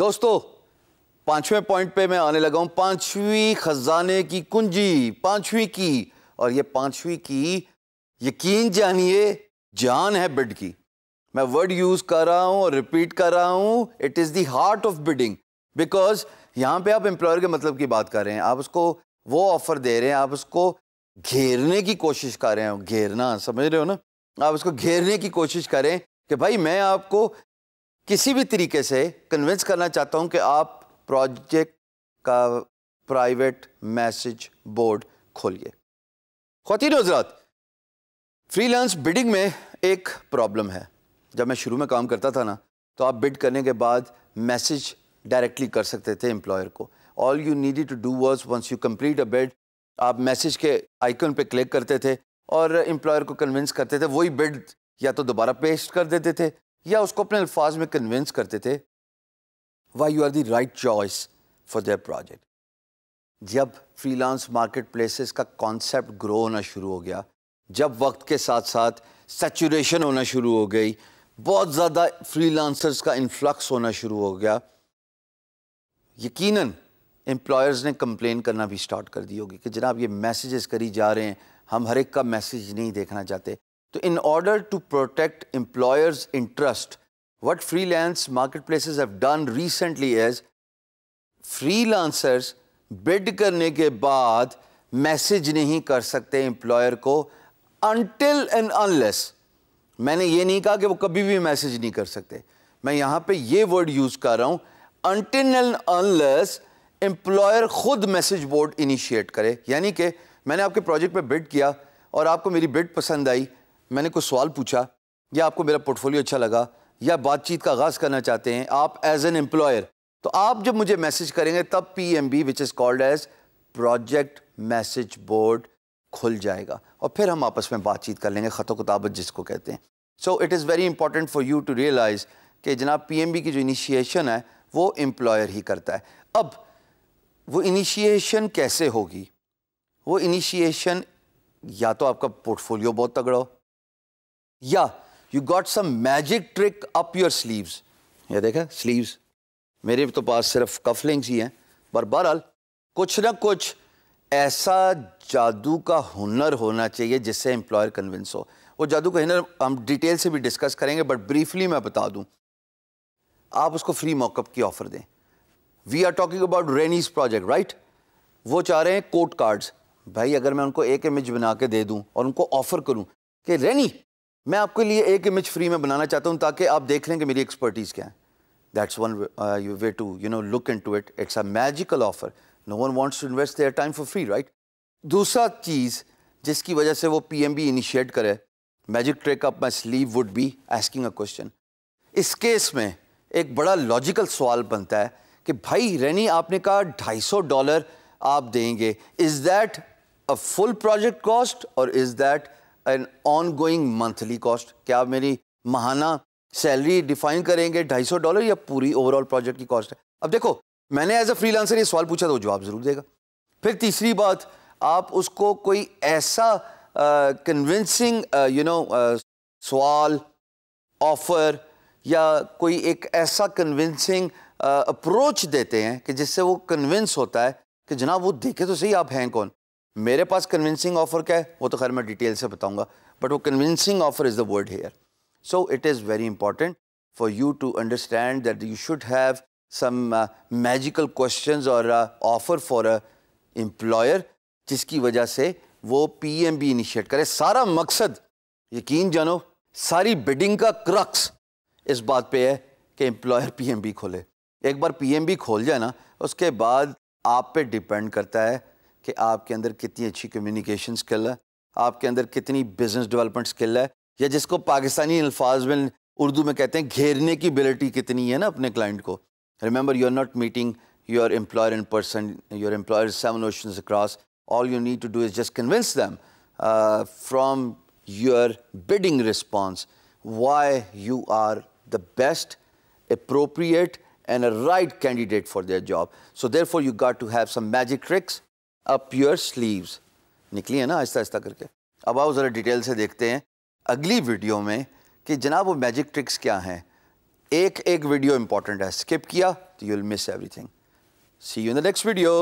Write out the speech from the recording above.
दोस्तों पांचवें पॉइंट पे मैं आने लगा हूं पांचवी खजाने की कुंजी पांचवी की और ये पांचवी की यकीन जानिए जान है बिड की मैं वर्ड यूज कर रहा हूं और रिपीट कर रहा हूं it is the heart of bidding because यहां पे आप एम्प्लॉयर के मतलब की बात कर रहे हैं आप उसको वो ऑफर दे रहे हैं आप उसको घेरने की कोशिश कर रहे हो घेरना समझ रहे हो ना आप उसको घेरने की कोशिश करें कि भाई मैं आपको किसी भी तरीके से कन्विंस करना चाहता हूं कि आप प्रोजेक्ट का प्राइवेट मैसेज बोर्ड खोलिए खातिन हजरात फ्रीलांस बिडिंग में एक प्रॉब्लम है जब मैं शुरू में काम करता था ना तो आप बिड करने के बाद मैसेज डायरेक्टली कर सकते थे एम्प्लॉयर को all you needed to do was once you complete a bid आप मैसेज के आइकन पे क्लिक करते थे और एम्प्लॉयर को कन्विंस करते थे वही बिड या तो दोबारा पेस्ट कर देते थे या उसको अपने अल्फाज में कन्विंस करते थे why you are the right choice for their project जब फ्रीलांस मार्केट प्लेसेस का कॉन्सेप्ट ग्रो होना शुरू हो गया जब वक्त के साथ साथ सेचुरेशन होना शुरू हो गई बहुत ज़्यादा फ्रीलांसर्स का इन्फ्लक्स होना शुरू हो गया यकीनन एम्प्लॉयर्स ने कंप्लेन करना भी स्टार्ट कर दी होगी कि जनाब ये मैसेजेस करी जा रहे हैं हम हर एक का मैसेज नहीं देखना चाहते to protect employers interest what freelance market freelance marketplaces done recently as freelancers bid करने के बाद मैसेज नहीं कर सकते एम्प्लॉयर को अनटिल एंड अनलेस मैंने ये नहीं कहा कि वो कभी भी मैसेज नहीं कर सकते मैं यहाँ पे ये वर्ड यूज़ कर रहा हूँ अनटिल एंड अनलेस एम्प्लॉयर खुद मैसेज बोर्ड इनिशिएट करे यानी कि मैंने आपके प्रोजेक्ट पे बिड किया और आपको मेरी बिड पसंद आई मैंने कुछ सवाल पूछा या आपको मेरा पोर्टफोलियो अच्छा लगा या बातचीत का आगाज़ करना चाहते हैं आप एज एन एम्प्लॉयर तो आप जब मुझे मैसेज करेंगे तब P M B which is called as project message board खुल जाएगा और फिर हम आपस में बातचीत कर लेंगे ख़तों कताबत जिसको कहते हैं so it is very important for you to realise कि जनाब पी एम बी की जो इनिशिएशन है वो एम्प्लॉयर ही करता है अब वो इनिशिएशन कैसे होगी वो इनिशिएशन या तो आपका पोर्टफोलियो बहुत तगड़ा हो या you got some magic trick up your sleeves ये देखा स्लीव्स मेरे तो पास सिर्फ कफलिंग्स ही हैं पर बहरहाल कुछ ना कुछ ऐसा जादू का हुनर होना चाहिए जिससे एम्प्लॉयर कन्विंस हो वो जादू का हुनर हम डिटेल से भी डिस्कस करेंगे बट ब्रीफली मैं बता दूं आप उसको फ्री मॉकअप की ऑफर दें we are talking about Renee's project right वो चाह रहे हैं कोट कार्ड्स भाई अगर मैं उनको एक इमेज बना के दे दूं और उनको ऑफर करूं कि रेनी मैं आपके लिए एक इमेज फ्री में बनाना चाहता हूँ ताकि आप देख लें कि मेरी एक्सपर्टीज़ क्या है that's one way to you know look into it it's a magical offer no one wants to invest their time for free right दूसरा चीज़ जिसकी वजह से वो पी एम बी इनिशिएट करे magic trick up my sleeve would be asking a question इस case में एक बड़ा लॉजिकल सवाल बनता है कि भाई रैनी आपने कहा ढाई सौ डॉलर आप देंगे is that a full project cost और is that an ongoing monthly cost क्या मेरी महाना सैलरी डिफाइन करेंगे ढाई सौ डॉलर या पूरी ओवरऑल प्रोजेक्ट की कॉस्ट है अब देखो मैंने एज अ लांसर ये सवाल पूछा तो जवाब ज़रूर देगा फिर तीसरी बात आप उसको कोई ऐसा कन्विंसिंग यू नो सवाल ऑफर या कोई एक ऐसा कन्विंसिंग अप्रोच देते हैं कि जिससे वो कन्विंस होता है कि जनाब वो देखे तो सही आप हैं कौन मेरे पास कन्विंसिंग ऑफर क्या है वो तो खैर मैं डिटेल से बताऊंगा बट वो convincing offer is the word here so it is very important for you to understand that you should have some magical questions और ऑफर फॉर अ एम्प्लॉयर जिसकी वजह से वो पीएमबी इनिशिएट करे सारा मकसद यकीन जानो सारी बिडिंग का क्रक्स इस बात पे है कि एम्प्लॉयर बी खोले एक बार बी खोल जाए ना उसके बाद आप पे डिपेंड करता है कि आपके अंदर कितनी अच्छी कम्युनिकेशन स्किल है आपके अंदर कितनी बिजनेस डेवलपमेंट स्किल है या जिसको पाकिस्तानी अल्फाज में उर्दू में कहते हैं घेरने की एबिलिटी कितनी है ना अपने क्लाइंट को remember you are not meeting your employer in person your employer seven ocean across all you need to do is just convince them from your bidding response why you are the best appropriate and a right candidate for their job. So therefore you got to have some magic tricks up your sleeves निकली है ना आहिस्ता आहिस्ता करके अब आओ ज़रा detail से देखते हैं अगली वीडियो में कि जनाब वो मैजिक ट्रिक्स क्या हैं एक एक वीडियो इंपॉर्टेंट है स्किप किया तो you will miss everything see you in the next video